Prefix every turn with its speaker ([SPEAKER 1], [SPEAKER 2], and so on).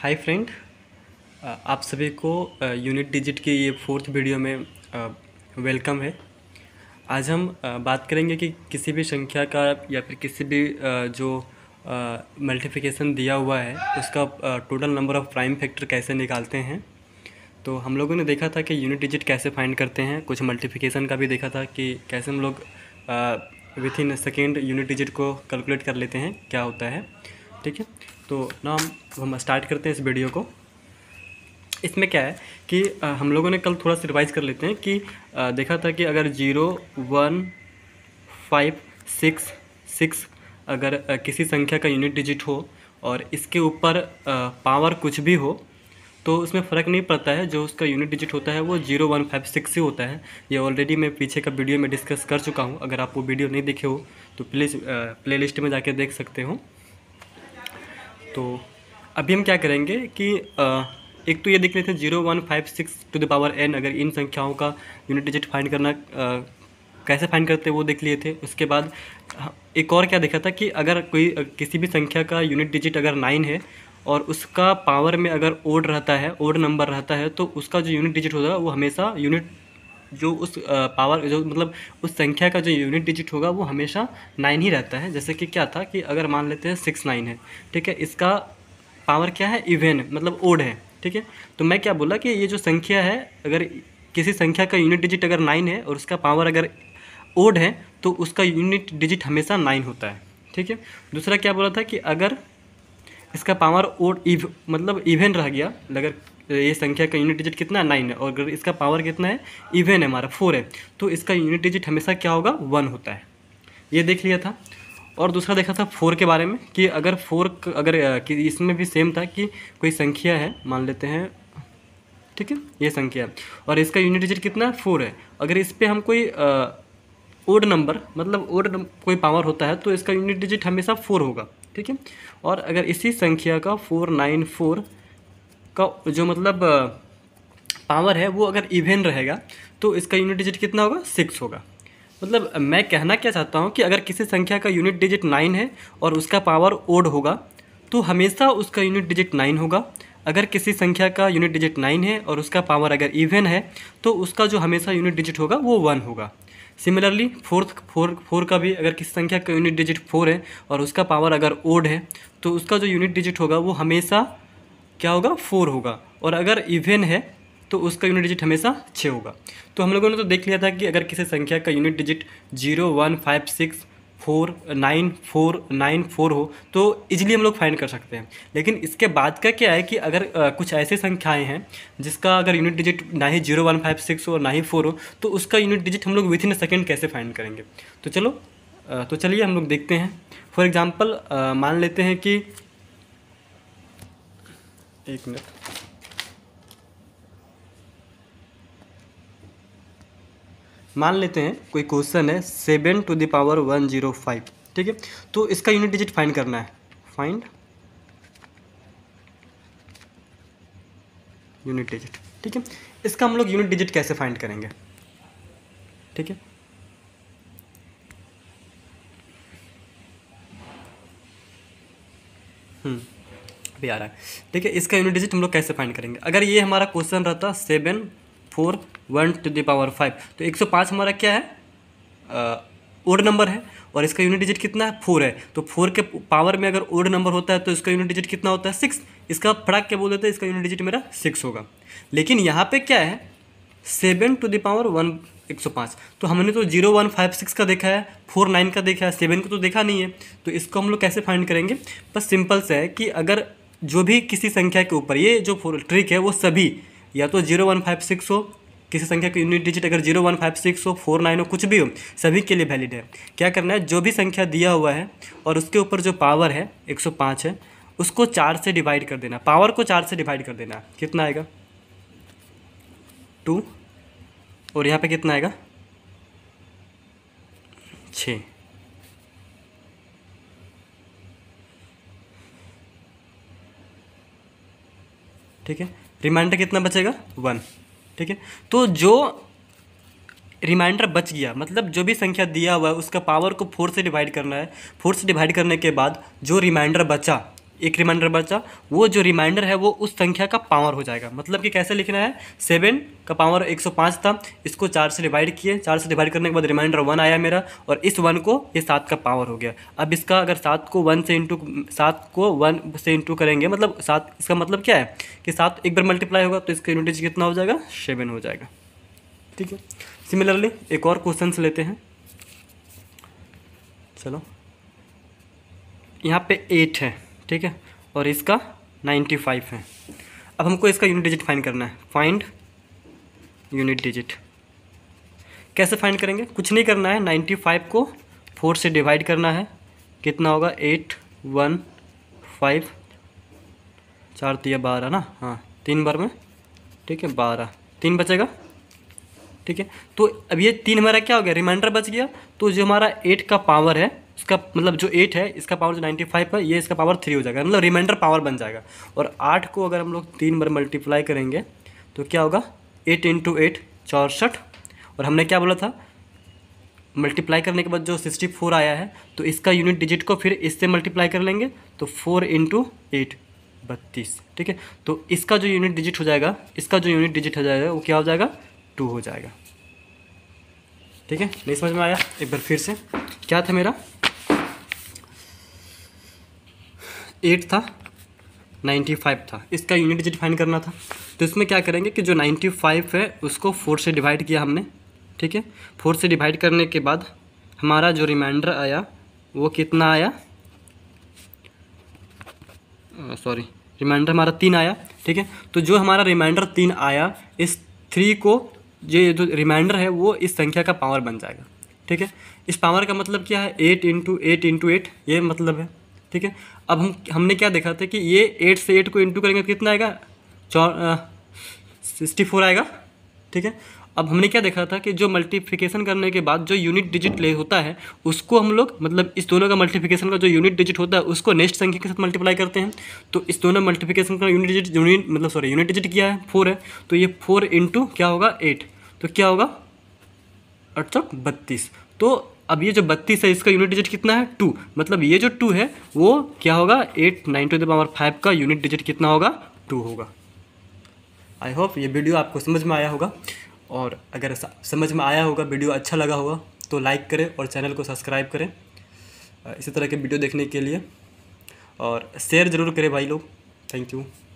[SPEAKER 1] hi friend आप सभी को यूनिट डिजिट की ये फोर्थ वीडियो में वेलकम है आज हम बात करेंगे कि किसी भी संख्या का या फिर किसी भी जो मल्टीप्लिकेशन दिया हुआ है उसका total number of prime factor कैसे निकालते हैं तो हम लोगों ने देखा था कि यूनिट डिजिट कैसे फाइंड करते हैं कुछ मल्टीप्लिकेशन का भी देखा था कि कैसे हम लोग within second unit digit को कैलकुलेट कर लेते हैं क्या होता है ठीक है तो ना हम स्टार्ट करते हैं इस वीडियो को इसमें क्या है कि हम लोगों ने कल थोड़ा सा रिवाइज़ कर लेते हैं कि देखा था कि अगर zero one five six six अगर किसी संख्या का यूनिट डिजिट हो और इसके ऊपर पावर कुछ भी हो तो उसमें फ़र्क नहीं पड़ता है जो उसका यूनिट डिजिट होता है वो जीरो वन फाइव सिक्स ही होता है ये ऑलरेडी मैं पीछे का वीडियो में डिस्कस कर चुका हूँ अगर आप वो वीडियो नहीं देखे हो तो प्लीज़ प्ले लिस्ट में जाके देख सकते हो तो अभी हम क्या करेंगे कि आ, एक तो ये देख लेते हैं zero one five six to the power n अगर इन संख्याओं का यूनिट डिजिट फाइंड करना आ, कैसे फाइंड करते हैं वो देख लिए थे उसके बाद एक और क्या देखा था कि अगर कोई किसी भी संख्या का यूनिट डिजिट अगर नाइन है और उसका पावर में अगर ओड रहता है ओड नंबर रहता है तो उसका जो यूनिट डिजिट होता है वो हमेशा यूनिट जो उस पावर जो मतलब उस संख्या का जो यूनिट डिजिट होगा वो हमेशा नाइन ही रहता है जैसे कि क्या था कि अगर मान लेते हैं सिक्स नाइन है ठीक है इसका पावर क्या है इवेन मतलब ओड है ठीक है तो मैं क्या बोला कि ये जो संख्या है अगर किसी संख्या का यूनिट डिजिट अगर नाइन है और उसका पावर अगर ओड है तो उसका यूनिट डिजिट हमेशा नाइन होता है ठीक है दूसरा क्या बोला था कि अगर इसका पावर ओड इव मतलब इवेन रह गया अगर ये संख्या का यूनिट डिजिट कितना है नाइन है और अगर इसका पावर कितना है इवन है हमारा फोर है तो इसका यूनिट डिजिट हमेशा क्या होगा वन होता है ये देख लिया था और दूसरा देखा था फोर के बारे में कि अगर फोर अगर कि इसमें भी सेम था कि कोई संख्या है मान लेते हैं ठीक है ये संख्या और इसका यूनिट डिजिट कितना है फोर है अगर इस पर हम कोई ओड नंबर मतलब ओड कोई पावर होता है तो इसका यूनिट डिजिट हमेशा फोर होगा ठीक है और अगर इसी संख्या का फोर नाइन फोर का जो मतलब पावर है वो अगर इवेन रहेगा तो इसका यूनिट डिजिट कितना होगा सिक्स होगा मतलब मैं कहना क्या चाहता हूँ कि अगर किसी संख्या का यूनिट डिजिट नाइन है और उसका पावर ओड होगा तो हमेशा उसका यूनिट डिजिट नाइन होगा अगर किसी संख्या का यूनिट डिजिट नाइन है और उसका पावर अगर इवेन है तो उसका जो हमेशा यूनिट डिजिट होगा वो वन होगा सिमिलरली फोर्थ फोर फोर का भी अगर किसी संख्या का यूनिट डिजिट फोर है और उसका पावर अगर ओड है तो उसका जो यूनिट डिजिट होगा वो हमेशा क्या होगा फोर होगा और अगर इवेन है तो उसका यूनिट डिजिट हमेशा छः होगा तो हम लोगों ने तो देख लिया था कि अगर किसी संख्या का unit digit zero one five six four nine four nine four हो तो इजीली हम लोग फाइंड कर सकते हैं लेकिन इसके बाद का क्या है कि अगर आ, कुछ ऐसे संख्याएं हैं जिसका अगर यूनिट डिजिट ना ही जीरो वन फाइव सिक्स हो ना ही फोर हो तो उसका यूनिट डिजिट हम लोग विथ इन सेकेंड कैसे फाइंड करेंगे तो चलो आ, तो चलिए हम लोग देखते हैं फॉर एग्ज़ाम्पल मान लेते हैं कि एक मिनट मान लेते हैं कोई क्वेश्चन है seven to the power one zero five ठीक है तो इसका यूनिट डिजिट फाइंड करना है फाइंड यूनिट डिजिट ठीक है इसका हम लोग यूनिट डिजिट कैसे फाइंड करेंगे ठीक है हम्म भी आ रहा है ठीक है इसका यूनिट डिजिट हम लोग कैसे फाइंड करेंगे अगर ये हमारा क्वेश्चन रहता seven four one to the power five तो एक सौ पाँच हमारा क्या है ओड नंबर है और इसका यूनिट डिजिट कितना है फोर है तो फोर के पावर में अगर ओड नंबर होता है तो इसका यूनिट डिजिट कितना होता है सिक्स इसका फड़क क्या बोल देते हैं इसका यूनिट डिजिट मेरा सिक्स होगा लेकिन यहाँ पे क्या है सेवन टू दावर वन एक सौ पाँच तो हमने तो जीरो वन फाइव सिक्स का देखा है फोर नाइन का देखा है सेवन को तो देखा नहीं है तो इसको हम लोग कैसे फाइंड करेंगे बस सिंपल से है कि अगर जो भी किसी संख्या के ऊपर ये जो ट्रिक है वो सभी या तो जीरो वन फाइव सिक्स हो किसी संख्या के यूनिट डिजिट अगर जीरो वन फाइव सिक्स हो फोर नाइन हो कुछ भी हो सभी के लिए वैलिड है क्या करना है जो भी संख्या दिया हुआ है और उसके ऊपर जो पावर है एक सौ पाँच है उसको चार से डिवाइड कर देना पावर को चार से डिवाइड कर देना कितना आएगा टू और यहाँ पर कितना आएगा छः ठीक है रिमाइंडर कितना बचेगा वन ठीक है तो जो रिमाइंडर बच गया मतलब जो भी संख्या दिया हुआ है उसका पावर को फोर से डिवाइड करना है फोर से डिवाइड करने के बाद जो रिमाइंडर बचा एक रिमाइंडर बचा वो जो रिमाइंडर है वो उस संख्या का पावर हो जाएगा मतलब कि कैसे लिखना है सेवन का पावर 105 था इसको चार से डिवाइड किए चार से डिवाइड करने के बाद रिमाइंडर वन आया मेरा और इस वन को ये सात का पावर हो गया अब इसका अगर सात को वन से इंटू सात को वन से इंटू करेंगे मतलब सात इसका मतलब क्या है कि सात एक बार मल्टीप्लाई होगा तो इसका यूनिटेज कितना हो जाएगा सेवन हो जाएगा ठीक है सिमिलरली एक और क्वेश्चन लेते हैं चलो यहाँ पे एट है ठीक है और इसका नाइन्टी फाइव है अब हमको इसका यूनिट डिजिट फाइंड करना है फाइंड यूनिट डिजिट कैसे फाइंड करेंगे कुछ नहीं करना है नाइन्टी फाइव को फोर से डिवाइड करना है कितना होगा एट वन फाइव चार तीन तो बारह ना हाँ तीन बार में ठीक है बारह तीन बचेगा ठीक है तो अब ये तीन हमारा क्या हो गया रिमाइंडर बच गया तो जो हमारा एट का पावर है इसका मतलब जो एट है इसका पावर जो नाइन्टी फाइव है ये इसका पावर थ्री हो जाएगा मतलब रिमाइंडर पावर बन जाएगा और आठ को अगर हम लोग तीन बार मल्टीप्लाई करेंगे तो क्या होगा एट इंटू एट चौसठ और हमने क्या बोला था मल्टीप्लाई करने के बाद जो सिक्सटी फोर आया है तो इसका यूनिट डिजिट को फिर इससे मल्टीप्लाई कर लेंगे तो फोर इंटू एट बत्तीस ठीक है तो इसका जो यूनिट डिजिट हो जाएगा इसका जो यूनिट डिजिट हो जाएगा वो क्या हो जाएगा टू हो जाएगा ठीक है नहीं समझ में आया एक बार फिर से क्या था मेरा एट था नाइन्टी फाइव था इसका यूनिट डिफाइन करना था तो इसमें क्या करेंगे कि जो नाइन्टी फाइव है उसको फोर से डिवाइड किया हमने ठीक है फोर से डिवाइड करने के बाद हमारा जो रिमाइंडर आया वो कितना आया सॉरी रिमाइंडर हमारा तीन आया ठीक है तो जो हमारा रिमाइंडर तीन आया इस थ्री को ये जो रिमाइंडर है वो इस संख्या का पावर बन जाएगा ठीक है इस पावर का मतलब क्या है eight into eight into eight ये मतलब है ठीक है अब हम हमने क्या देखा था कि ये एट से एट को इंटू करेंगे तो कितना आएगा चौ सिक्सटी फोर आएगा ठीक है अब हमने क्या देखा था कि जो मल्टीप्लिकेशन करने के बाद जो यूनिट डिजिट ले होता है उसको हम लोग मतलब इस दोनों का मल्टीप्लिकेशन का जो यूनिट डिजिट होता है उसको नेक्स्ट संख्या के साथ मल्टीप्लाई करते हैं तो इस दोनों मल्टीप्लिकेशन का यूनिट डिजिट यूनिट मतलब सॉरी यूनिट डिजिट क्या है फोर है तो ये फोर इंटू क्या होगा एट तो क्या होगा अठसठ बत्तीस तो अब ये जो बत्तीस है इसका यूनिट डिजिट कितना है टू मतलब ये जो टू है वो क्या होगा eight nine to the power five का यूनिट डिजिट कितना होगा टू होगा आई होप ये वीडियो आपको समझ में आया होगा और अगर समझ में आया होगा वीडियो अच्छा लगा होगा तो लाइक करें और चैनल को सब्सक्राइब करें इसी तरह के वीडियो देखने के लिए और शेयर ज़रूर करें भाई लोग थैंक यू